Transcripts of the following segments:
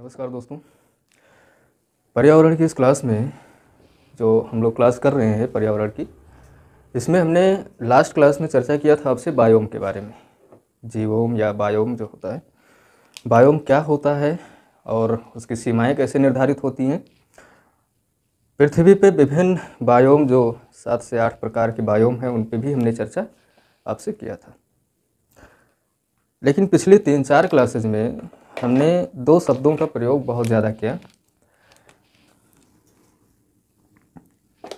नमस्कार दोस्तों पर्यावरण की इस क्लास में जो हम लोग क्लास कर रहे हैं पर्यावरण की इसमें हमने लास्ट क्लास में चर्चा किया था आपसे बायोम के बारे में जीवोम या बायोम जो होता है बायोम क्या होता है और उसकी सीमाएं कैसे निर्धारित होती हैं पृथ्वी पे विभिन्न बायोम जो सात से आठ प्रकार के बायोम हैं उन पर भी हमने चर्चा आपसे किया था लेकिन पिछले तीन चार क्लासेज में हमने दो शब्दों का प्रयोग बहुत ज़्यादा किया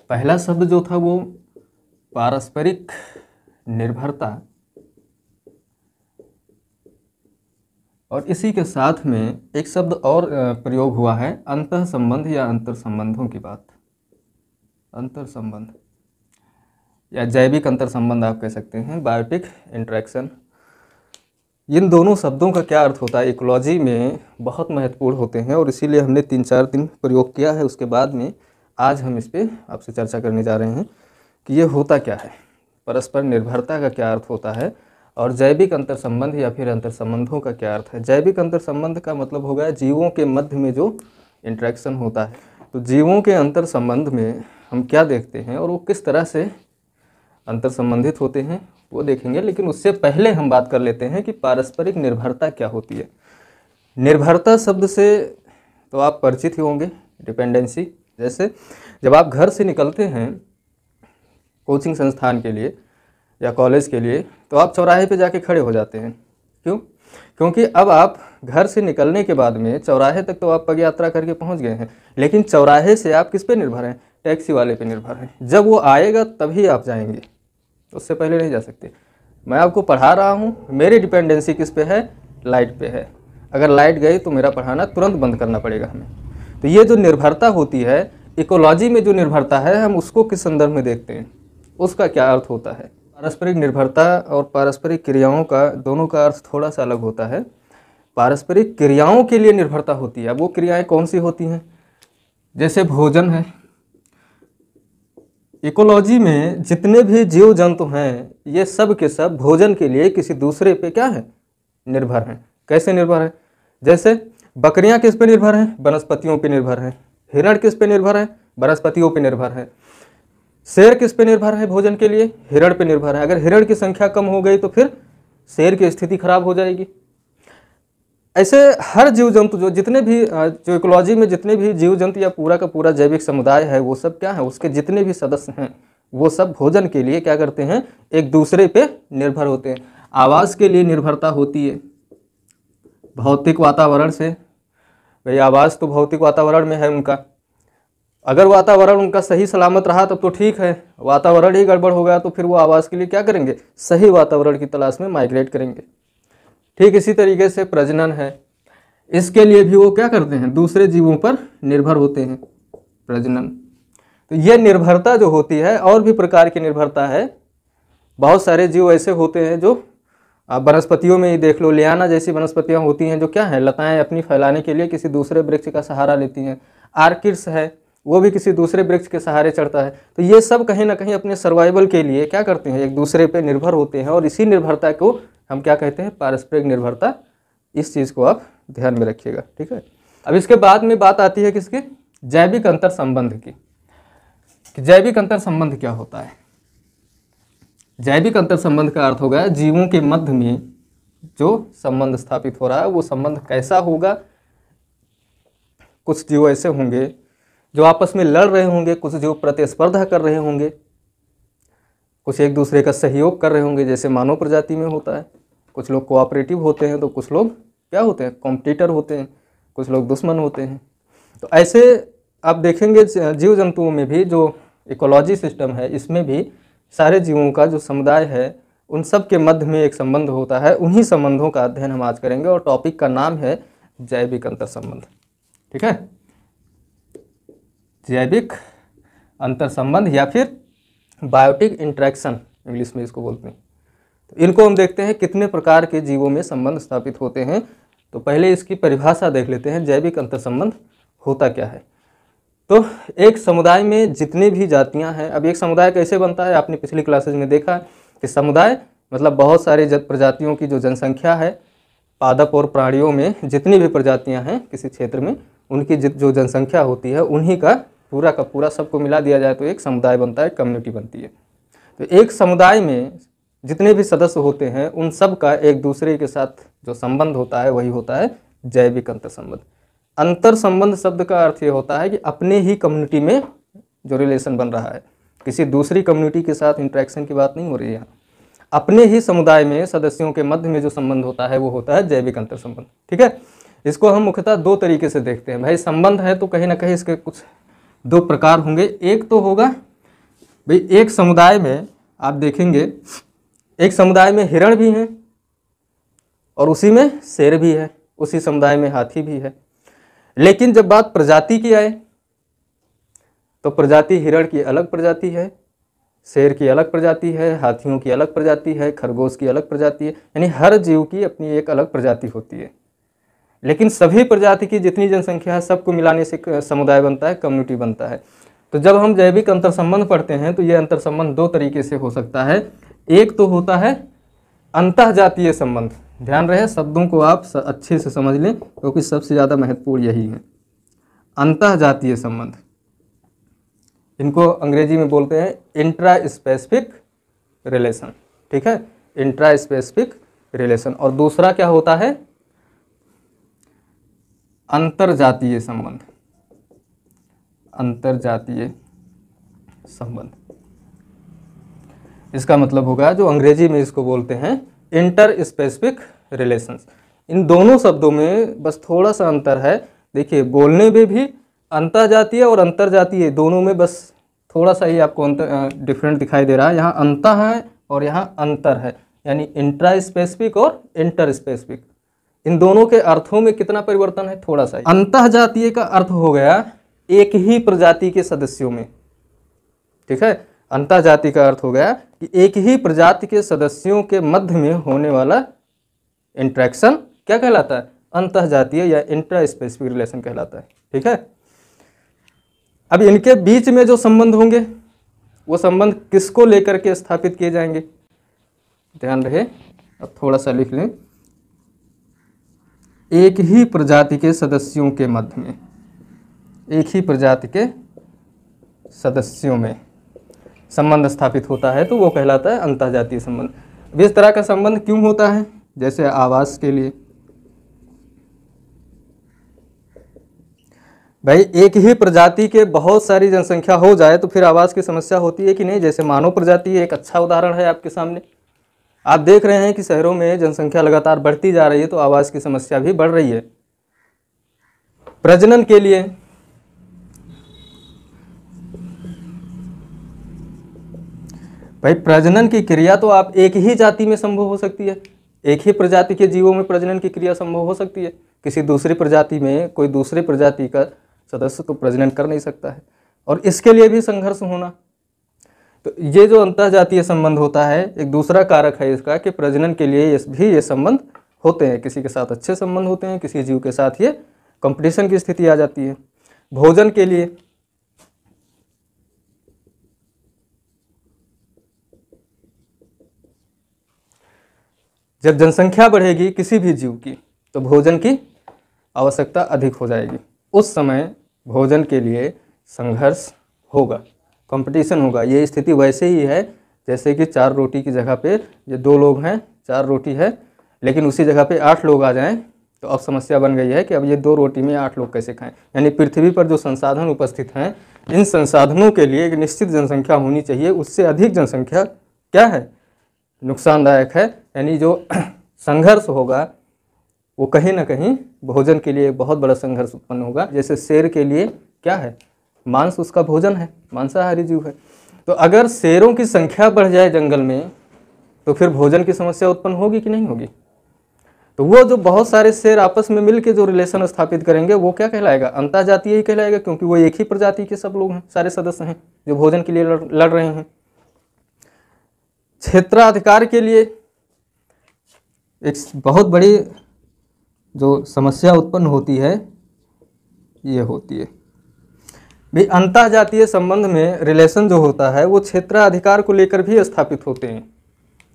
पहला शब्द जो था वो पारस्परिक निर्भरता और इसी के साथ में एक शब्द और प्रयोग हुआ है अंत संबंध या अंतर संबंधों की बात अंतर संबंध या जैविक अंतर संबंध आप कह सकते हैं बायोटिक इंट्रैक्शन इन दोनों शब्दों का क्या अर्थ होता है इकोलॉजी में बहुत महत्वपूर्ण होते हैं और इसीलिए हमने तीन चार दिन प्रयोग किया है उसके बाद में आज हम इस पर आपसे चर्चा करने जा रहे हैं कि ये होता क्या है परस्पर निर्भरता का क्या अर्थ होता है और जैविक अंतर संबंध या फिर अंतर संबंधों का क्या अर्थ है जैविक अंतर संबंध का मतलब होगा जीवों के मध्य में जो इंट्रैक्शन होता है तो जीवों के अंतर संबंध में हम क्या देखते हैं और वो किस तरह से अंतर संबंधित होते हैं वो देखेंगे लेकिन उससे पहले हम बात कर लेते हैं कि पारस्परिक निर्भरता क्या होती है निर्भरता शब्द से तो आप परिचित ही होंगे डिपेंडेंसी जैसे जब आप घर से निकलते हैं कोचिंग संस्थान के लिए या कॉलेज के लिए तो आप चौराहे पे जाके खड़े हो जाते हैं क्यों क्योंकि अब आप घर से निकलने के बाद में चौराहे तक तो आप पग यात्रा करके पहुंच गए हैं लेकिन चौराहे से आप किस पे निर्भर हैं टैक्सी वाले पे निर्भर हैं जब वो आएगा तभी आप जाएंगे उससे पहले नहीं जा सकते मैं आपको पढ़ा रहा हूँ मेरी डिपेंडेंसी किस पे है लाइट पे है अगर लाइट गई तो मेरा पढ़ाना तुरंत बंद करना पड़ेगा हमें तो ये जो निर्भरता होती है इकोलॉजी में जो निर्भरता है हम उसको किस संदर्भ में देखते हैं उसका क्या अर्थ होता है पारस्परिक निर्भरता और पारस्परिक क्रियाओं का दोनों का अर्थ थोड़ा सा अलग होता है पारस्परिक क्रियाओं के लिए निर्भरता होती है अब वो क्रियाएँ कौन सी होती हैं जैसे भोजन है इकोलॉजी में जितने भी जीव जंतु हैं ये सब के सब भोजन के लिए किसी दूसरे पे क्या है निर्भर हैं कैसे निर्भर है जैसे बकरियां किस पे निर्भर हैं वनस्पतियों पे निर्भर हैं हिरण किस पे निर्भर है वनस्पतियों पे निर्भर है शेर किस पे निर्भर है भोजन के लिए हिरण पे निर्भर है अगर हिरण की संख्या कम हो गई तो फिर शेर की स्थिति खराब हो जाएगी ऐसे हर जीव जंतु जो जितने भी जो इकोलॉजी में जितने भी जीव जंतु या पूरा का पूरा जैविक समुदाय है वो सब क्या है उसके जितने भी सदस्य हैं वो सब भोजन के लिए क्या करते हैं एक दूसरे पे निर्भर होते हैं आवास के लिए निर्भरता होती है भौतिक वातावरण से भाई आवास तो भौतिक वातावरण में है उनका अगर वातावरण उनका सही सलामत रहा तब तो ठीक है वातावरण ही गड़बड़ हो गया तो फिर वो आवास के लिए क्या करेंगे सही वातावरण की तलाश में माइग्रेट करेंगे ठीक इसी तरीके से प्रजनन है इसके लिए भी वो क्या करते हैं दूसरे जीवों पर निर्भर होते हैं प्रजनन तो ये निर्भरता जो होती है और भी प्रकार की निर्भरता है बहुत सारे जीव ऐसे होते हैं जो आप वनस्पतियों में ही देख लो लियाना जैसी वनस्पतियाँ होती हैं जो क्या है लताएँ अपनी फैलाने के लिए किसी दूसरे वृक्ष का सहारा लेती हैं आर्किड्स है वो भी किसी दूसरे वृक्ष के सहारे चढ़ता है तो ये सब कहीं ना कहीं अपने सर्वाइवल के लिए क्या करते हैं एक दूसरे पर निर्भर होते हैं और इसी निर्भरता को हम क्या कहते हैं पारस्परिक निर्भरता इस चीज़ को आप ध्यान में रखिएगा ठीक है अब इसके बाद में बात आती है किसकी जैविक अंतर संबंध की कि जैविक अंतर संबंध क्या होता है जैविक अंतर संबंध का अर्थ होगा जीवों के मध्य में जो संबंध स्थापित हो रहा है वो संबंध कैसा होगा कुछ जीव ऐसे होंगे जो आपस में लड़ रहे होंगे कुछ जो प्रतिस्पर्धा कर रहे होंगे कुछ एक दूसरे का सहयोग कर रहे होंगे जैसे मानव प्रजाति में होता है कुछ लोग कोऑपरेटिव होते हैं तो कुछ लोग क्या होते हैं कॉम्पिटिटर होते हैं कुछ लोग दुश्मन होते हैं तो ऐसे आप देखेंगे जीव जंतुओं में भी जो इकोलॉजी सिस्टम है इसमें भी सारे जीवों का जो समुदाय है उन सब के मध्य में एक संबंध होता है उन्हीं संबंधों का अध्ययन हम आज करेंगे और टॉपिक का नाम है जैविक अंतर संबंध ठीक है जैविक अंतर संबंध या फिर बायोटिक इंट्रैक्शन इंग्लिश में इसको बोलते हैं तो इनको हम देखते हैं कितने प्रकार के जीवों में संबंध स्थापित होते हैं तो पहले इसकी परिभाषा देख लेते हैं जैविक अंतर संबंध होता क्या है तो एक समुदाय में जितनी भी जातियां हैं अब एक समुदाय कैसे बनता है आपने पिछली क्लासेज में देखा कि समुदाय मतलब बहुत सारे प्रजातियों की जो जनसंख्या है पादप और प्राणियों में जितनी भी प्रजातियां हैं किसी क्षेत्र में उनकी जो जनसंख्या होती है उन्हीं का पूरा का पूरा सबको मिला दिया जाए तो एक समुदाय बनता है कम्युनिटी बनती है तो एक समुदाय में जितने भी सदस्य होते हैं उन सब का एक दूसरे के साथ जो संबंध होता है वही होता है जैविक अंतर संबंध अंतर संबंध शब्द का अर्थ ये होता है कि अपने ही कम्युनिटी में जो रिलेशन बन रहा है किसी दूसरी कम्युनिटी के साथ इंट्रैक्शन की बात नहीं हो रही है अपने ही समुदाय में सदस्यों के मध्य में जो संबंध होता है वो होता है जैविक अंतर संबंध ठीक है इसको हम मुख्यतः दो तरीके से देखते हैं भाई संबंध है तो कहीं ना कहीं इसके कुछ दो प्रकार होंगे एक तो होगा भाई एक समुदाय में आप देखेंगे एक समुदाय में हिरण भी हैं और उसी में शेर भी है उसी समुदाय में हाथी भी है लेकिन जब बात प्रजाति की आए तो प्रजाति हिरण की अलग प्रजाति है शेर की अलग प्रजाति है हाथियों की अलग प्रजाति है खरगोश की अलग प्रजाति है यानी हर जीव की अपनी एक अलग प्रजाति होती है लेकिन सभी प्रजाति की जितनी जनसंख्या है सबको मिलाने से समुदाय बनता है कम्युनिटी बनता है तो जब हम जैविक अंतर संबंध पढ़ते हैं तो ये अंतर संबंध दो तरीके से हो सकता है एक तो होता है अंत जातीय संबंध ध्यान रहे शब्दों को आप अच्छे से समझ लें क्योंकि तो सबसे ज़्यादा महत्वपूर्ण यही है अंत जातीय संबंध इनको अंग्रेजी में बोलते हैं इंट्रा स्पेसिफिक रिलेशन ठीक है इंट्रा स्पेसिफिक रिलेशन और दूसरा क्या होता है जातीय संबंध अंतर जातीय संबंध इसका मतलब होगा जो अंग्रेजी में इसको बोलते हैं इंटर स्पेसिफिक रिलेशंस इन दोनों शब्दों में बस थोड़ा सा अंतर है देखिए बोलने में भी अंतर जातीय और अंतर जातीय दोनों में बस थोड़ा सा ही आपको अंतर डिफरेंट दिखाई दे रहा है यहाँ अंत है और यहाँ अंतर है यानी इंट्रा स्पेसिफिक और इंटर स्पेसिफिक इन दोनों के अर्थों में कितना परिवर्तन है थोड़ा सा अंत जातीय का अर्थ हो गया एक ही प्रजाति के सदस्यों में ठीक है अंत जाति का अर्थ हो गया कि एक ही प्रजाति के सदस्यों के मध्य में होने वाला इंट्रैक्शन क्या कहलाता है अंत जातीय या इंट्रा स्पेसिफिक रिलेशन कहलाता है ठीक है अब इनके बीच में जो संबंध होंगे वो संबंध किसको लेकर के स्थापित किए जाएंगे ध्यान रहे अब थोड़ा सा लिख लें एक ही प्रजाति के सदस्यों के मध्य में एक ही प्रजाति के सदस्यों में संबंध स्थापित होता है तो वो कहलाता है जातीय संबंध अब इस तरह का संबंध क्यों होता है जैसे आवास के लिए भाई एक ही प्रजाति के बहुत सारी जनसंख्या हो जाए तो फिर आवास की समस्या होती है कि नहीं जैसे मानव प्रजाति एक अच्छा उदाहरण है आपके सामने आप देख रहे हैं कि शहरों में जनसंख्या लगातार बढ़ती जा रही है तो आवास की समस्या भी बढ़ रही है प्रजनन के लिए भाई प्रजनन की क्रिया तो आप एक ही जाति में संभव हो सकती है एक ही प्रजाति के जीवों में प्रजनन की क्रिया संभव हो सकती है किसी दूसरी प्रजाति में कोई दूसरी प्रजाति का सदस्य तो प्रजनन कर नहीं सकता है और इसके लिए भी संघर्ष होना तो ये जो जातीय संबंध होता है एक दूसरा कारक है इसका कि प्रजनन के लिए ये भी ये संबंध होते हैं किसी के साथ अच्छे संबंध होते हैं किसी जीव के साथ ये कंपटीशन की स्थिति आ जाती है भोजन के लिए जब जनसंख्या बढ़ेगी किसी भी जीव की तो भोजन की आवश्यकता अधिक हो जाएगी उस समय भोजन के लिए संघर्ष होगा कंपटीशन होगा ये स्थिति वैसे ही है जैसे कि चार रोटी की जगह पे ये दो लोग हैं चार रोटी है लेकिन उसी जगह पे आठ लोग आ जाएं तो अब समस्या बन गई है कि अब ये दो रोटी में आठ लोग कैसे खाएं यानी पृथ्वी पर जो संसाधन उपस्थित हैं इन संसाधनों के लिए एक निश्चित जनसंख्या होनी चाहिए उससे अधिक जनसंख्या क्या है नुकसानदायक है यानी जो संघर्ष होगा वो कहीं ना कहीं भोजन के लिए बहुत बड़ा संघर्ष उत्पन्न होगा जैसे शेर के लिए क्या है मांस उसका भोजन है मांसाहारी जीव है तो अगर शेरों की संख्या बढ़ जाए जंगल में तो फिर भोजन की समस्या उत्पन्न होगी कि नहीं होगी तो वो जो बहुत सारे शेर आपस में मिलके जो रिलेशन स्थापित करेंगे वो क्या कहलाएगा जातीय ही कहलाएगा क्योंकि वो एक ही प्रजाति के सब लोग हैं सारे सदस्य हैं जो भोजन के लिए लड़, लड़ रहे हैं क्षेत्राधिकार के लिए एक बहुत बड़ी जो समस्या उत्पन्न होती है ये होती है भी जातीय संबंध में रिलेशन जो होता है वो क्षेत्राधिकार को लेकर भी स्थापित होते हैं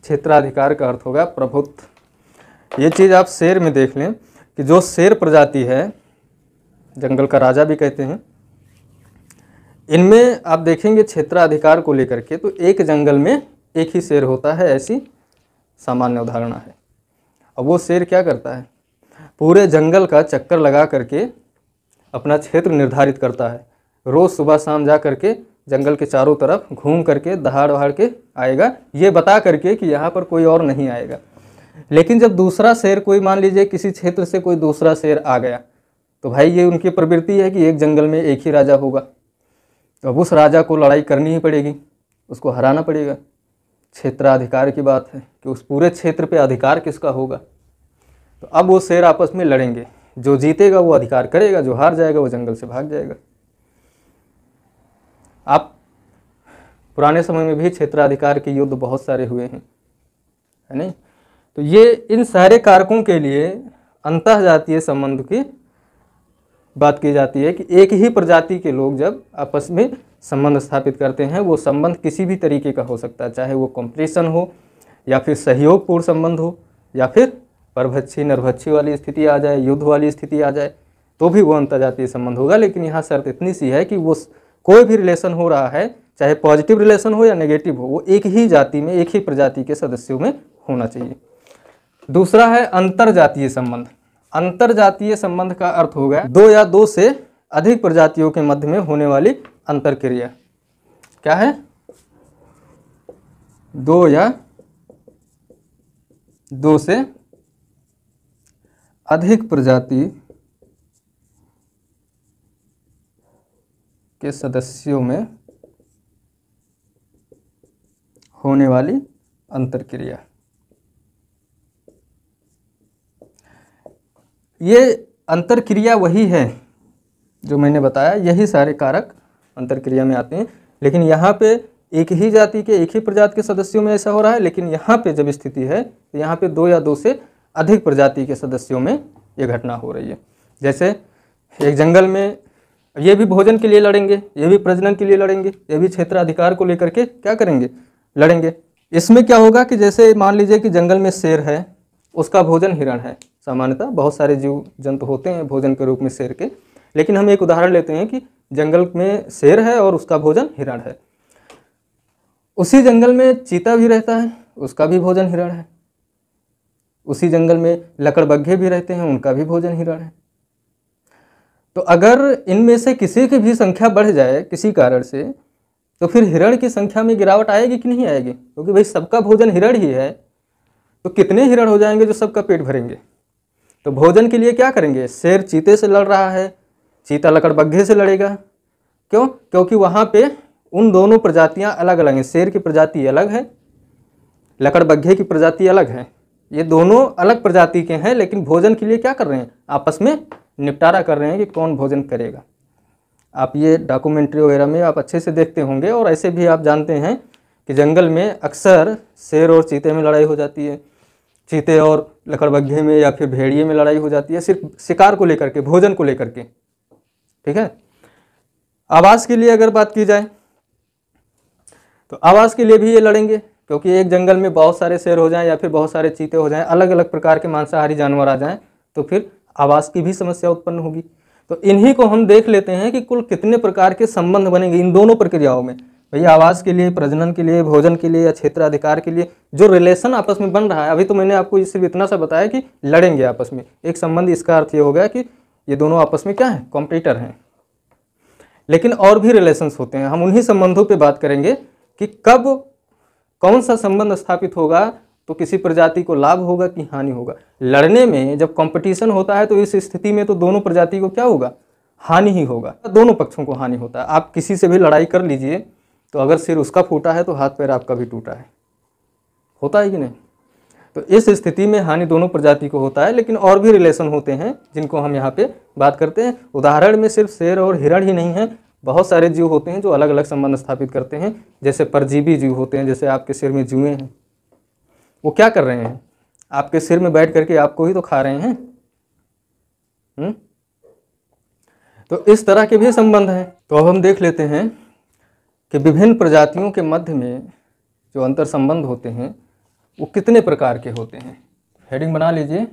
क्षेत्राधिकार का अर्थ होगा प्रभुत्व ये चीज़ आप शेर में देख लें कि जो शेर प्रजाति है जंगल का राजा भी कहते हैं इनमें आप देखेंगे क्षेत्राधिकार को लेकर के तो एक जंगल में एक ही शेर होता है ऐसी सामान्य उदाहरणा है अब वो शेर क्या करता है पूरे जंगल का चक्कर लगा करके अपना क्षेत्र निर्धारित करता है रोज़ सुबह शाम जा करके जंगल के चारों तरफ घूम करके दहाड़ वहाड़ के आएगा ये बता करके कि यहाँ पर कोई और नहीं आएगा लेकिन जब दूसरा शेर कोई मान लीजिए किसी क्षेत्र से कोई दूसरा शेर आ गया तो भाई ये उनकी प्रवृत्ति है कि एक जंगल में एक ही राजा होगा अब उस राजा को लड़ाई करनी ही पड़ेगी उसको हराना पड़ेगा क्षेत्राधिकार की बात है कि उस पूरे क्षेत्र पे अधिकार किसका होगा तो अब वो शेर आपस में लड़ेंगे जो जीतेगा वो अधिकार करेगा जो हार जाएगा वो जंगल से भाग जाएगा आप पुराने समय में भी क्षेत्राधिकार के युद्ध बहुत सारे हुए हैं है नहीं तो ये इन सारे कारकों के लिए अंत जातीय संबंध की बात की जाती है कि एक ही प्रजाति के लोग जब आपस में संबंध स्थापित करते हैं वो संबंध किसी भी तरीके का हो सकता है चाहे वो कॉम्पिटिशन हो या फिर सहयोगपूर्ण संबंध हो या फिर परभच्छी नरभच्छी वाली स्थिति आ जाए युद्ध वाली स्थिति आ जाए तो भी वो अंतर्जातीय संबंध होगा लेकिन यहाँ शर्त इतनी सी है कि वो कोई भी रिलेशन हो रहा है चाहे पॉजिटिव रिलेशन हो या नेगेटिव हो वो एक ही जाति में एक ही प्रजाति के सदस्यों में होना चाहिए दूसरा है अंतर जातीय संबंध अंतर जातीय संबंध का अर्थ होगा दो या दो से अधिक प्रजातियों के मध्य में होने वाली अंतर क्रिया क्या है दो या दो से अधिक प्रजाति के सदस्यों में होने वाली अंतर क्रिया ये अंतर क्रिया वही है जो मैंने बताया यही सारे कारक अंतर क्रिया में आते हैं लेकिन यहाँ पे एक ही जाति के एक ही प्रजाति के सदस्यों में ऐसा हो रहा है लेकिन यहाँ पे जब स्थिति है तो यहाँ पे दो या दो से अधिक प्रजाति के सदस्यों में ये घटना हो रही है जैसे एक जंगल में ये भी भोजन के लिए लड़ेंगे ये भी प्रजनन के लिए लड़ेंगे ये भी क्षेत्राधिकार को लेकर के क्या करेंगे लड़ेंगे इसमें क्या होगा कि जैसे मान लीजिए कि जंगल में शेर है उसका भोजन हिरण है सामान्यतः बहुत सारे जीव जंतु होते हैं भोजन के रूप में शेर के लेकिन हम एक उदाहरण लेते हैं कि जंगल में शेर है और उसका भोजन हिरण है उसी जंगल में चीता भी रहता है उसका भी भोजन हिरण है उसी जंगल में लकड़बग्घे भी रहते हैं उनका भी भोजन हिरण है तो अगर इनमें से किसी की भी संख्या बढ़ जाए किसी कारण से तो फिर हिरण की संख्या में गिरावट आएगी कि नहीं आएगी क्योंकि तो भाई सबका भोजन हिरण ही है तो कितने हिरण हो जाएंगे जो सबका पेट भरेंगे तो भोजन के लिए क्या करेंगे शेर चीते से लड़ रहा है चीता लकड़बग्घे से लड़ेगा क्यों क्योंकि वहाँ पे उन दोनों प्रजातियाँ अलग अलग हैं शेर की प्रजाति अलग है लकड़बग्घे की प्रजाति अलग है ये दोनों अलग प्रजाति के हैं लेकिन भोजन के लिए क्या कर रहे हैं आपस में निपटारा कर रहे हैं कि कौन भोजन करेगा आप ये डॉक्यूमेंट्री वगैरह में आप अच्छे से देखते होंगे और ऐसे भी आप जानते हैं कि जंगल में अक्सर शेर और चीते में लड़ाई हो जाती है चीते और लकड़बग्घे में या फिर भेड़िए में लड़ाई हो जाती है सिर्फ शिकार को लेकर के भोजन को लेकर के ठीक है आवास के लिए अगर बात की जाए तो आवास के लिए भी ये लड़ेंगे क्योंकि एक जंगल में बहुत सारे शेर हो जाएं या फिर बहुत सारे चीते हो जाएं अलग अलग प्रकार के मांसाहारी जानवर आ जाएं तो फिर आवास की भी समस्या उत्पन्न होगी तो इन्हीं को हम देख लेते हैं कि कुल कितने प्रकार के संबंध बनेंगे इन दोनों प्रक्रियाओं में भैया आवास के लिए प्रजनन के लिए भोजन के लिए या क्षेत्राधिकार के लिए जो रिलेशन आपस में बन रहा है अभी तो मैंने आपको सिर्फ इतना सा बताया कि लड़ेंगे आपस में एक संबंध इसका अर्थ ये हो गया कि ये दोनों आपस में क्या है कॉम्पिटिटर हैं लेकिन और भी रिलेशंस होते हैं हम उन्हीं संबंधों पे बात करेंगे कि कब कौन सा संबंध स्थापित होगा तो किसी प्रजाति को लाभ होगा कि हानि होगा लड़ने में जब कंपटीशन होता है तो इस स्थिति में तो दोनों प्रजाति को क्या होगा हानि ही होगा दोनों पक्षों को हानि होता है आप किसी से भी लड़ाई कर लीजिए तो अगर सिर उसका फूटा है तो हाथ पैर आपका भी टूटा है होता है कि नहीं तो इस स्थिति में हानि दोनों प्रजाति को होता है लेकिन और भी रिलेशन होते हैं जिनको हम यहाँ पे बात करते हैं उदाहरण में सिर्फ शेर और हिरण ही नहीं है बहुत सारे जीव होते हैं जो अलग अलग संबंध स्थापित करते हैं जैसे परजीवी जीव होते हैं जैसे आपके सिर में जुएँ हैं वो क्या कर रहे हैं आपके सिर में बैठ करके आपको ही तो खा रहे हैं हुँ? हम्म? तो इस तरह के भी संबंध हैं तो अब हम देख लेते हैं कि विभिन्न प्रजातियों के मध्य में जो अंतर संबंध होते हैं वो कितने प्रकार के होते हैं हेडिंग बना लीजिए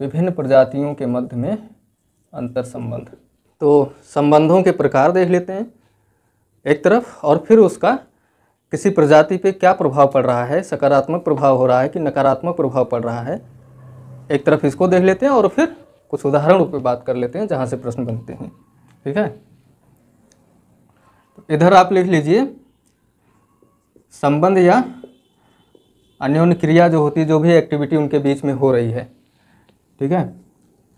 विभिन्न प्रजातियों के मध्य में अंतर संबंध तो संबंधों के प्रकार देख लेते हैं एक तरफ और फिर उसका किसी प्रजाति पे क्या प्रभाव पड़ रहा है सकारात्मक प्रभाव हो रहा है कि नकारात्मक प्रभाव पड़ रहा है एक तरफ इसको देख लेते हैं और फिर कुछ उदाहरण पर बात कर लेते हैं जहाँ से प्रश्न बनते हैं ठीक है तो इधर आप लिख लीजिए संबंध या अन्योन्य क्रिया जो होती है जो भी एक्टिविटी उनके बीच में हो रही है ठीक है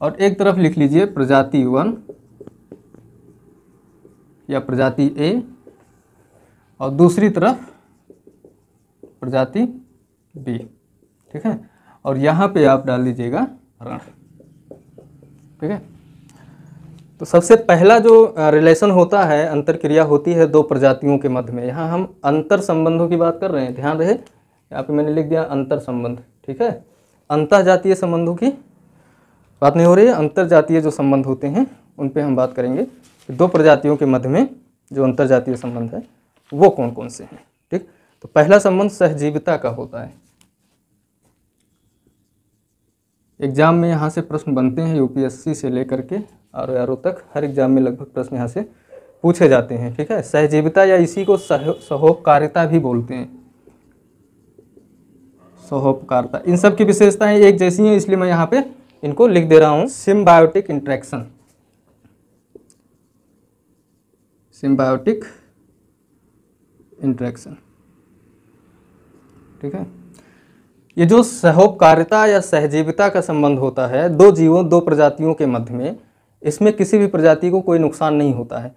और एक तरफ लिख लीजिए प्रजाति वन या प्रजाति ए और दूसरी तरफ प्रजाति बी ठीक है और यहाँ पे आप डाल दीजिएगा रण ठीक है तो सबसे पहला जो रिलेशन होता है अंतर क्रिया होती है दो प्रजातियों के मध्य में यहाँ हम अंतर संबंधों की बात कर रहे हैं ध्यान रहे यहाँ पे मैंने लिख दिया अंतर संबंध ठीक है अंतर जातीय संबंधों की बात नहीं हो रही है अंतर जातीय जो संबंध होते हैं उन पर हम बात करेंगे दो प्रजातियों के मध्य में जो अंतर जातीय संबंध है वो कौन कौन से हैं ठीक तो पहला संबंध सहजीविता का होता है एग्जाम में यहाँ से प्रश्न बनते हैं यूपीएससी से लेकर के आर आर तक हर एग्जाम में लगभग प्रश्न यहाँ से पूछे जाते हैं ठीक है सहजीविता या इसी को सह सहोपकारिता भी बोलते हैं सहोपकारिता इन सब की विशेषताएं एक जैसी हैं इसलिए मैं यहाँ पे इनको लिख दे रहा हूँ सिम्बायोटिक इंट्रैक्शन सिम्बायोटिक इंट्रैक्शन ठीक है ये जो सहोपकारिता या सहजीविता का संबंध होता है दो जीवों दो प्रजातियों के मध्य में इसमें किसी भी प्रजाति को कोई नुकसान नहीं होता है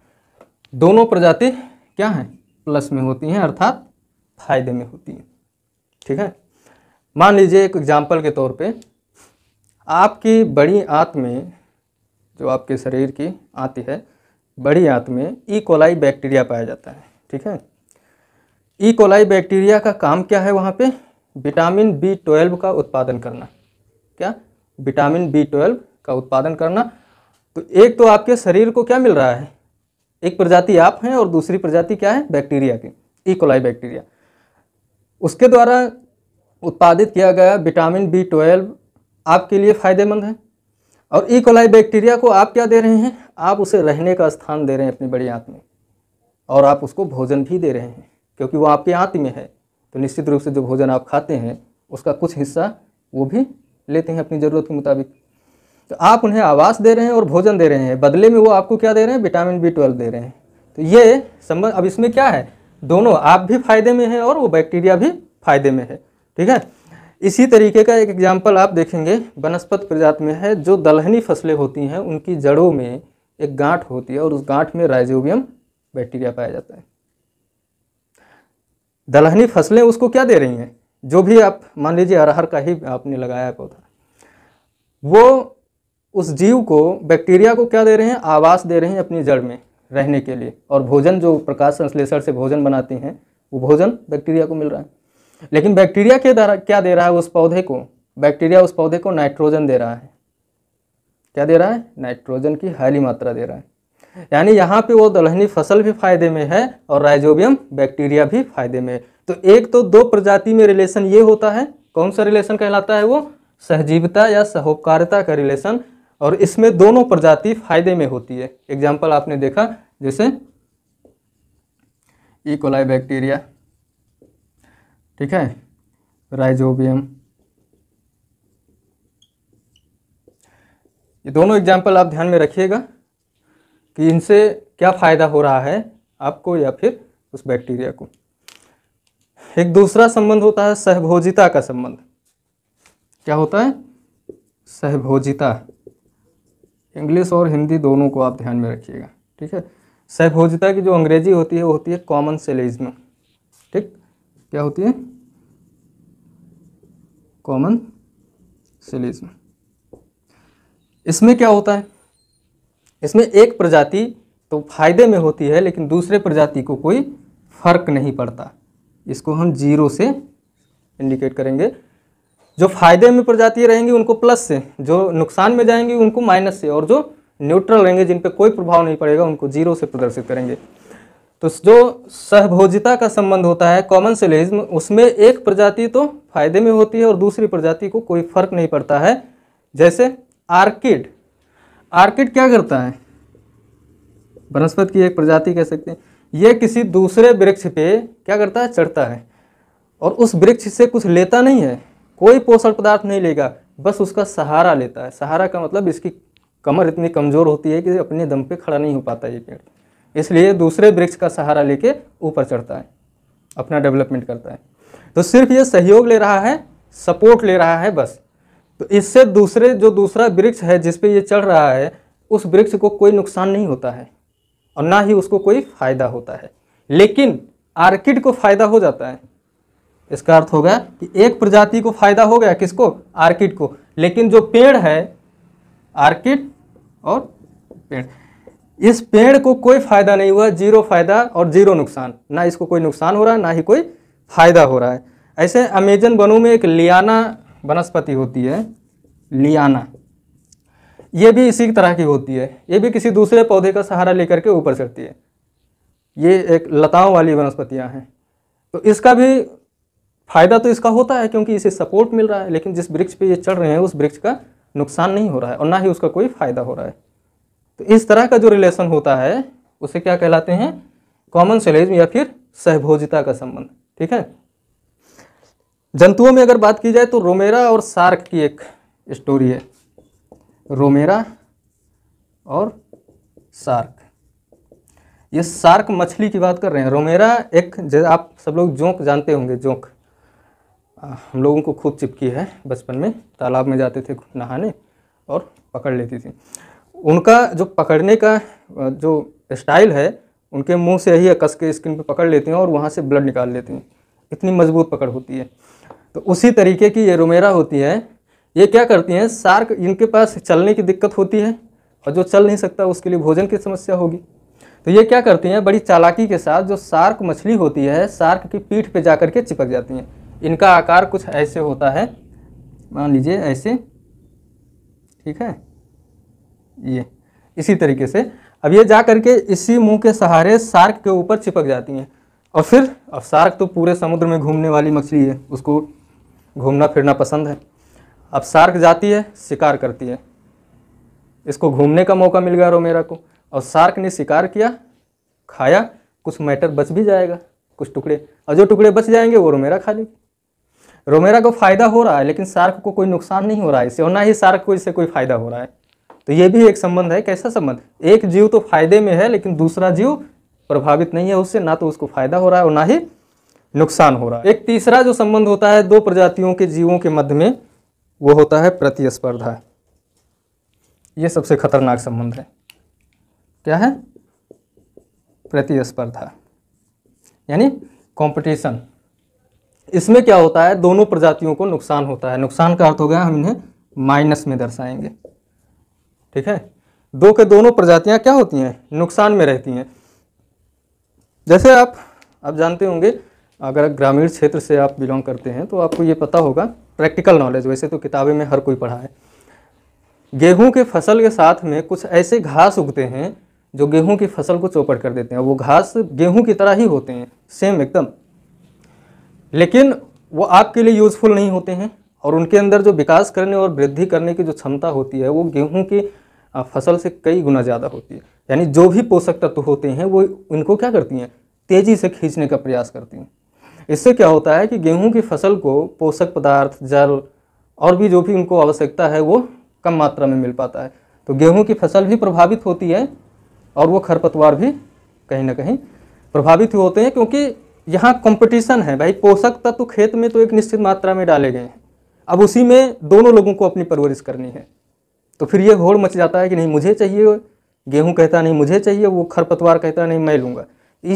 दोनों प्रजाति क्या हैं प्लस में होती हैं अर्थात फायदे में होती हैं ठीक है मान लीजिए एक एग्जाम्पल के तौर पे आपकी बड़ी आंत में जो आपके शरीर की आंत है बड़ी आंत में ई कोलाई बैक्टीरिया पाया जाता है ठीक है ई कोलाई बैक्टीरिया का काम क्या है वहाँ पे विटामिन बी ट्वेल्व का उत्पादन करना क्या विटामिन बी ट्वेल्व का उत्पादन करना तो एक तो आपके शरीर को क्या मिल रहा है एक प्रजाति आप हैं और दूसरी प्रजाति क्या है बैक्टीरिया की ई कोलाई बैक्टीरिया उसके द्वारा उत्पादित किया गया विटामिन बी ट्वेल्व आपके लिए फ़ायदेमंद है और ई कोलाई बैक्टीरिया को आप क्या दे रहे हैं आप उसे रहने का स्थान दे रहे हैं अपनी बड़ी आँख में और आप उसको भोजन भी दे रहे हैं क्योंकि वो आपके आत्म में है तो निश्चित रूप से जो भोजन आप खाते हैं उसका कुछ हिस्सा वो भी लेते हैं अपनी ज़रूरत के मुताबिक तो आप उन्हें आवास दे रहे हैं और भोजन दे रहे हैं बदले में वो आपको क्या दे रहे हैं विटामिन बी ट्वेल्व दे रहे हैं तो ये संबंध अब इसमें क्या है दोनों आप भी फायदे में हैं और वो बैक्टीरिया भी फायदे में है ठीक है इसी तरीके का एक एग्जाम्पल आप देखेंगे वनस्पत प्रजात में है जो दलहनी फसलें होती हैं उनकी जड़ों में एक गांठ होती है और उस गांठ में राइजोबियम बैक्टीरिया पाया जाता है दलहनी फसलें उसको क्या दे रही हैं जो भी आप मान लीजिए अरहर का ही आपने लगाया पौधा वो उस जीव को बैक्टीरिया को क्या दे रहे हैं आवास दे रहे हैं अपनी जड़ में रहने के लिए और भोजन जो प्रकाश संश्लेषण से भोजन बनाती हैं वो भोजन बैक्टीरिया को मिल रहा है लेकिन बैक्टीरिया के द्वारा क्या दे रहा है उस पौधे को बैक्टीरिया उस पौधे को नाइट्रोजन दे रहा है क्या दे रहा है नाइट्रोजन की हाईली मात्रा दे रहा है यानी यहाँ पे वो दलहनी फसल भी फायदे में है और राइजोबियम बैक्टीरिया भी फायदे में तो एक तो दो प्रजाति में रिलेशन ये होता है कौन सा रिलेशन कहलाता है वो सहजीवता या सहोपकारिता का रिलेशन और इसमें दोनों प्रजाति फायदे में होती है एग्जाम्पल आपने देखा जैसे इकोलाई e. बैक्टीरिया ठीक है राइजोबियम ये दोनों एग्जाम्पल आप ध्यान में रखिएगा कि इनसे क्या फ़ायदा हो रहा है आपको या फिर उस बैक्टीरिया को एक दूसरा संबंध होता है सहभोजिता का संबंध क्या होता है सहभोजिता इंग्लिश और हिंदी दोनों को आप ध्यान में रखिएगा ठीक है सहभोजिता की जो अंग्रेजी होती है वो होती है कॉमन में ठीक क्या होती है कॉमन में इसमें क्या होता है इसमें एक प्रजाति तो फायदे में होती है लेकिन दूसरे प्रजाति को कोई फर्क नहीं पड़ता इसको हम जीरो से इंडिकेट करेंगे जो फायदे में प्रजाति रहेंगी उनको प्लस से जो नुकसान में जाएंगी उनको माइनस से और जो न्यूट्रल रहेंगे जिन पर कोई प्रभाव नहीं पड़ेगा उनको जीरो से प्रदर्शित करेंगे तो जो सहभोजिता का संबंध होता है कॉमन सेलिज्म उसमें एक प्रजाति तो फायदे में होती है और दूसरी प्रजाति को कोई फर्क नहीं पड़ता है जैसे आर्किड आर्किड क्या करता है वनस्पति की एक प्रजाति कह सकते हैं ये किसी दूसरे वृक्ष पे क्या करता है चढ़ता है और उस वृक्ष से कुछ लेता नहीं है कोई पोषण पदार्थ नहीं लेगा बस उसका सहारा लेता है सहारा का मतलब इसकी कमर इतनी कमज़ोर होती है कि अपने दम पे खड़ा नहीं हो पाता ये पेड़ इसलिए दूसरे वृक्ष का सहारा लेके ऊपर चढ़ता है अपना डेवलपमेंट करता है तो सिर्फ ये सहयोग ले रहा है सपोर्ट ले रहा है बस तो इससे दूसरे जो दूसरा वृक्ष है जिसपे ये चढ़ रहा है उस वृक्ष को कोई नुकसान नहीं होता है और ना ही उसको कोई फायदा होता है लेकिन आर्किड को फायदा हो जाता है इसका अर्थ होगा कि एक प्रजाति को फायदा हो गया किसको आर्किड को लेकिन जो पेड़ है आर्किड और पेड़ इस पेड़ को कोई फायदा नहीं हुआ जीरो फायदा और जीरो नुकसान ना इसको कोई नुकसान हो रहा है ना ही कोई फायदा हो रहा है ऐसे अमेजन वनों में एक लियाना वनस्पति होती है लियाना ये भी इसी तरह की होती है ये भी किसी दूसरे पौधे का सहारा लेकर के ऊपर चढ़ती है ये एक लताओं वाली वनस्पतियाँ हैं तो इसका भी फायदा तो इसका होता है क्योंकि इसे सपोर्ट मिल रहा है लेकिन जिस वृक्ष पे ये चढ़ रहे हैं उस वृक्ष का नुकसान नहीं हो रहा है और ना ही उसका कोई फायदा हो रहा है तो इस तरह का जो रिलेशन होता है उसे क्या कहलाते हैं कॉमन सेलेज या फिर सहभोजिता का संबंध ठीक है जंतुओं में अगर बात की जाए तो रोमेरा और सार्क की एक स्टोरी है रोमेरा और सार्क ये सार्क मछली की बात कर रहे हैं रोमेरा एक आप सब लोग जोंक जानते होंगे जोंक हम लोगों को खूब चिपकी है बचपन में तालाब में जाते थे नहाने और पकड़ लेती थी उनका जो पकड़ने का जो स्टाइल है उनके मुंह से ही कस के स्किन पे पकड़ लेती हैं और वहाँ से ब्लड निकाल लेती हैं इतनी मजबूत पकड़ होती है तो उसी तरीके की ये रोमेरा होती है ये क्या करती हैं सार्क इनके पास चलने की दिक्कत होती है और जो चल नहीं सकता उसके लिए भोजन की समस्या होगी तो ये क्या करती हैं बड़ी चालाकी के साथ जो सार्क मछली होती है शार्क की पीठ पे जा करके के चिपक जाती हैं इनका आकार कुछ ऐसे होता है मान लीजिए ऐसे ठीक है ये इसी तरीके से अब ये जा करके इसी मुंह के सहारे सार्क के ऊपर चिपक जाती हैं और फिर अब शार्क तो पूरे समुद्र में घूमने वाली मछली है उसको घूमना फिरना पसंद है अब सार्क जाती है शिकार करती है इसको घूमने का मौका मिल गया रोमेरा को और सार्क ने शिकार किया खाया कुछ मैटर बच भी जाएगा कुछ टुकड़े और जो टुकड़े बच जाएंगे वो रोमेरा खा लेगी रोमेरा को फ़ायदा हो रहा है लेकिन सार्क को कोई नुकसान नहीं हो रहा है इससे और ना ही सार्क को इससे कोई फ़ायदा हो रहा है तो ये भी एक संबंध है कैसा संबंध एक जीव तो फायदे में है लेकिन दूसरा जीव प्रभावित नहीं है उससे ना तो उसको फायदा हो रहा है और ना ही नुकसान हो रहा है एक तीसरा जो संबंध होता है दो प्रजातियों के जीवों के मध्य में वो होता है प्रतिस्पर्धा ये सबसे खतरनाक संबंध है क्या है प्रतिस्पर्धा यानी कंपटीशन इसमें क्या होता है दोनों प्रजातियों को नुकसान होता है नुकसान का अर्थ हो गया हम इन्हें माइनस में दर्शाएंगे ठीक है दो के दोनों प्रजातियां क्या होती हैं नुकसान में रहती हैं जैसे आप आप जानते होंगे अगर ग्रामीण क्षेत्र से आप बिलोंग करते हैं तो आपको ये पता होगा प्रैक्टिकल नॉलेज वैसे तो किताबें में हर कोई पढ़ा है गेहूं के फसल के साथ में कुछ ऐसे घास उगते हैं जो गेहूं की फसल को चौपट कर देते हैं वो घास गेहूं की तरह ही होते हैं सेम एकदम लेकिन वो आपके लिए यूज़फुल नहीं होते हैं और उनके अंदर जो विकास करने और वृद्धि करने की जो क्षमता होती है वो गेहूँ की फसल से कई गुना ज़्यादा होती है यानी जो भी पोषक तत्व होते हैं वो इनको क्या करती हैं तेज़ी से खींचने का प्रयास करती हैं इससे क्या होता है कि गेहूं की फसल को पोषक पदार्थ जल और भी जो भी उनको आवश्यकता है वो कम मात्रा में मिल पाता है तो गेहूं की फसल भी प्रभावित होती है और वो खरपतवार भी कहीं ना कहीं प्रभावित होते हैं क्योंकि यहाँ कंपटीशन है भाई पोषक तत्व तो खेत में तो एक निश्चित मात्रा में डाले गए हैं अब उसी में दोनों लोगों को अपनी परवरिश करनी है तो फिर ये घोड़ मच जाता है कि नहीं मुझे चाहिए गेहूँ कहता नहीं मुझे चाहिए वो खरपतवार कहता नहीं मैं लूँगा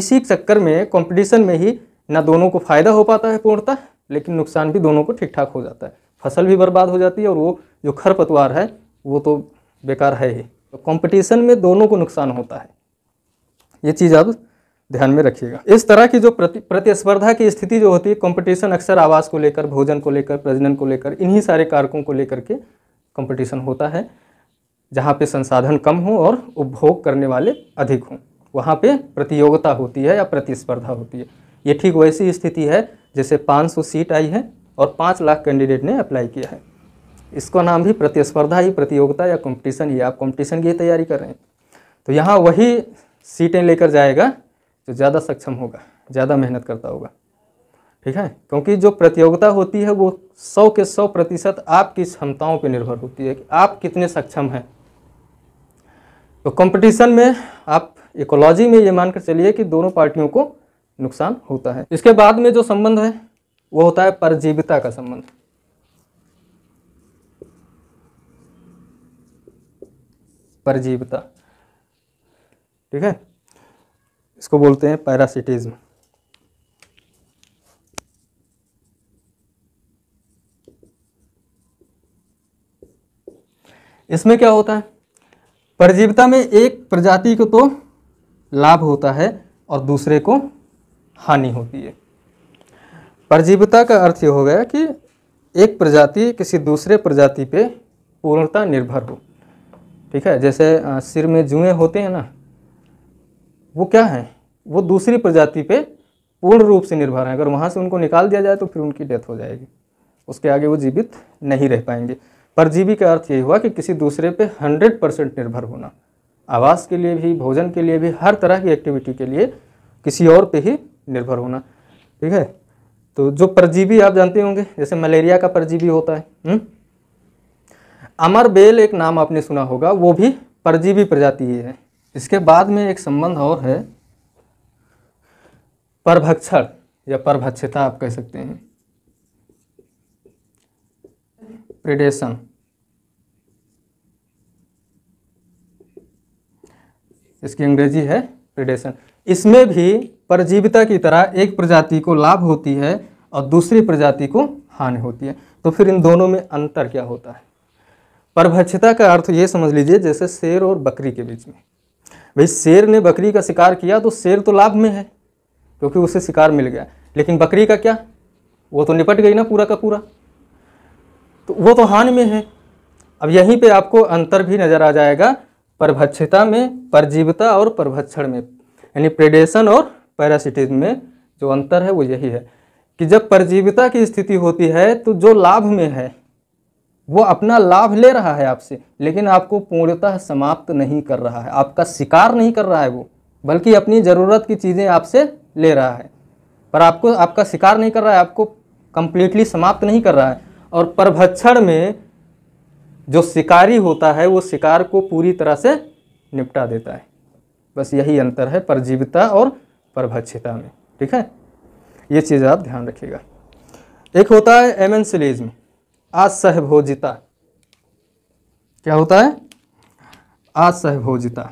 इसी चक्कर में कंपटीशन में ही ना दोनों को फ़ायदा हो पाता है पूर्णतः लेकिन नुकसान भी दोनों को ठीक ठाक हो जाता है फसल भी बर्बाद हो जाती है और वो जो खरपतवार है वो तो बेकार है ही तो कॉम्पिटिशन में दोनों को नुकसान होता है ये चीज़ आप ध्यान में रखिएगा इस तरह की जो प्रति प्रतिस्पर्धा की स्थिति जो होती है कंपटीशन अक्सर आवास को लेकर भोजन को लेकर प्रजनन को लेकर इन्हीं सारे कारकों को लेकर के कंपटीशन होता है जहाँ पे संसाधन कम हो और उपभोग करने वाले अधिक हों वहाँ पे प्रतियोगिता होती है या प्रतिस्पर्धा होती है ये ठीक वैसी स्थिति है जैसे 500 सीट आई है और 5 लाख कैंडिडेट ने अप्लाई किया है इसका नाम भी प्रतिस्पर्धा ही प्रतियोगिता या कंपटीशन ही आप कंपटीशन की तैयारी कर रहे हैं तो यहाँ वही सीटें लेकर जाएगा जो ज़्यादा सक्षम होगा ज़्यादा मेहनत करता होगा ठीक है क्योंकि जो प्रतियोगिता होती है वो सौ के सौ प्रतिशत आपकी क्षमताओं पर निर्भर होती है कि आप कितने सक्षम हैं तो कंपटीशन में आप इकोलॉजी में ये मानकर चलिए कि दोनों पार्टियों को नुकसान होता है इसके बाद में जो संबंध है वो होता है परजीविता का संबंध परजीविता ठीक है इसको बोलते हैं पैरासिटिज्म इसमें क्या होता है परजीविता में एक प्रजाति को तो लाभ होता है और दूसरे को हानि होती है परजीविता का अर्थ ये हो गया कि एक प्रजाति किसी दूसरे प्रजाति पे पूर्णता निर्भर हो ठीक है जैसे सिर में जुए होते हैं ना वो क्या हैं वो दूसरी प्रजाति पे पूर्ण रूप से निर्भर हैं अगर वहाँ से उनको निकाल दिया जाए तो फिर उनकी डेथ हो जाएगी उसके आगे वो जीवित नहीं रह पाएंगे परजीवी का अर्थ यही हुआ कि किसी दूसरे पे हंड्रेड परसेंट निर्भर होना आवास के लिए भी भोजन के लिए भी हर तरह की एक्टिविटी के लिए किसी और पे ही निर्भर होना ठीक है तो जो परजीवी आप जानते होंगे जैसे मलेरिया का परजीवी होता है हुँ? हम्म? अमर बेल एक नाम आपने सुना होगा वो भी परजीवी प्रजाति है इसके बाद में एक संबंध और है परभक्षण या परभक्षता आप कह सकते हैं प्रिडेशन इसकी अंग्रेजी है प्रिडेशन इसमें भी परजीविता की तरह एक प्रजाति को लाभ होती है और दूसरी प्रजाति को हानि होती है तो फिर इन दोनों में अंतर क्या होता है परभक्षता का अर्थ ये समझ लीजिए जैसे शेर और बकरी के बीच में भाई शेर ने बकरी का शिकार किया तो शेर तो लाभ में है क्योंकि उसे शिकार मिल गया लेकिन बकरी का क्या वो तो निपट गई ना पूरा का पूरा तो वो तो हानि में है अब यहीं पे आपको अंतर भी नज़र आ जाएगा परभक्षता में परजीवता और परभक्षण में यानी प्रेडेशन और पैरासिटिज्म में जो अंतर है वो यही है कि जब परजीविता की स्थिति होती है तो जो लाभ में है वो अपना लाभ ले रहा है आपसे लेकिन आपको पूर्णतः समाप्त नहीं कर रहा है आपका शिकार नहीं कर रहा है वो बल्कि अपनी ज़रूरत की चीज़ें आपसे ले रहा है पर आपको आपका शिकार नहीं कर रहा है आपको कंप्लीटली समाप्त नहीं कर रहा है और परभक्षण में जो शिकारी होता है वो शिकार को पूरी तरह से निपटा देता है बस यही अंतर है परजीविता और परभक्षिता में ठीक है ये चीज़ आप ध्यान रखिएगा एक होता है एमेंसिलिज्म असहभोजिता क्या होता है असहभोजिता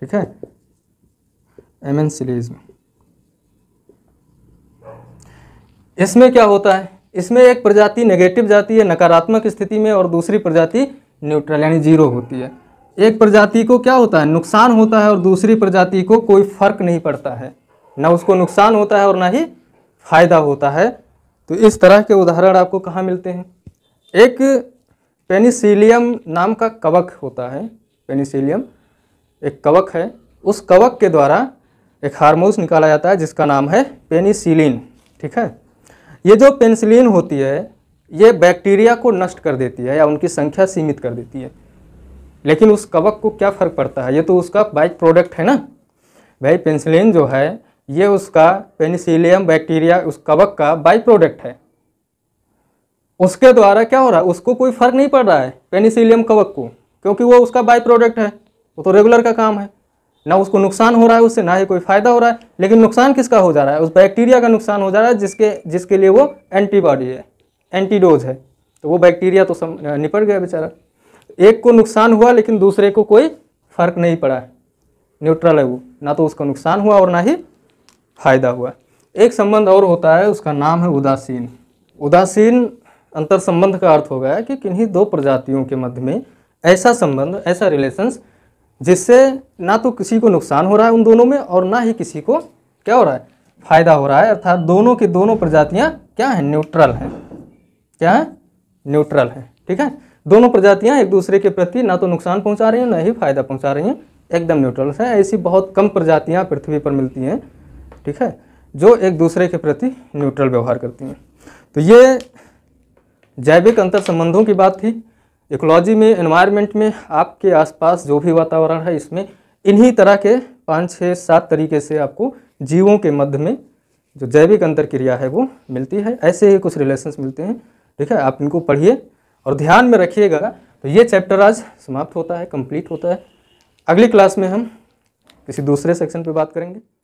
ठीक है एमेंसिलिज्म इसमें क्या होता है इसमें एक प्रजाति नेगेटिव जाती है नकारात्मक स्थिति में और दूसरी प्रजाति न्यूट्रल यानी जीरो होती है एक प्रजाति को क्या होता है नुकसान होता है और दूसरी प्रजाति को कोई फर्क नहीं पड़ता है ना उसको नुकसान होता है और ना ही फायदा होता है तो इस तरह के उदाहरण आपको कहाँ मिलते हैं एक पेनिसिलियम नाम का कवक होता है पेनिसिलियम एक कवक है उस कवक के द्वारा एक हारमोस निकाला जाता है जिसका नाम है पेनिसिलिन ठीक है ये जो पेनिसिलिन होती है ये बैक्टीरिया को नष्ट कर देती है या उनकी संख्या सीमित कर देती है लेकिन उस कवक को क्या फ़र्क पड़ता है ये तो उसका बाइक प्रोडक्ट है ना भाई पेंसिलिन जो है ये उसका पेनिसिलियम बैक्टीरिया उस कवक का बाई प्रोडक्ट है उसके द्वारा क्या हो रहा है उसको कोई फर्क नहीं पड़ रहा है पेनिसिलियम कवक को क्योंकि वो उसका बाई प्रोडक्ट है वो तो रेगुलर का काम है ना उसको नुकसान हो रहा है उससे ना ही कोई फायदा हो रहा है लेकिन नुकसान किसका हो जा रहा है उस बैक्टीरिया का नुकसान हो जा रहा है जिसके जिसके लिए वो एंटीबॉडी है एंटीडोज है तो वो बैक्टीरिया तो सम निपट गया बेचारा एक को नुकसान हुआ लेकिन दूसरे को कोई फर्क नहीं पड़ा है न्यूट्रल है वो ना तो उसका नुकसान हुआ और ना ही फायदा हुआ एक संबंध और होता है उसका नाम है उदासीन उदासीन अंतर संबंध का अर्थ हो गया है कि किन्हीं दो प्रजातियों के मध्य में ऐसा संबंध ऐसा रिलेशंस जिससे ना तो किसी को नुकसान हो रहा है उन दोनों में और ना ही किसी को क्या हो रहा है फायदा हो रहा है अर्थात दोनों की दोनों प्रजातियाँ क्या हैं न्यूट्रल हैं क्या है न्यूट्रल हाँ। है ठीक है दोनों प्रजातियां एक दूसरे के प्रति ना तो नुकसान पहुंचा रही हैं ना ही फायदा पहुंचा रही हैं एकदम न्यूट्रल है ऐसी बहुत कम प्रजातियां पृथ्वी पर मिलती हैं ठीक है जो एक दूसरे के प्रति न्यूट्रल व्यवहार करती हैं तो ये जैविक अंतर संबंधों की बात थी इकोलॉजी में एनवायरनमेंट में आपके आसपास जो भी वातावरण है इसमें इन्हीं तरह के पाँच छः सात तरीके से आपको जीवों के मध्य में जो जैविक अंतर क्रिया है वो मिलती है ऐसे ही कुछ रिलेशंस मिलते हैं ठीक है आप इनको पढ़िए और ध्यान में रखिएगा तो ये चैप्टर आज समाप्त होता है कंप्लीट होता है अगली क्लास में हम किसी दूसरे सेक्शन पे बात करेंगे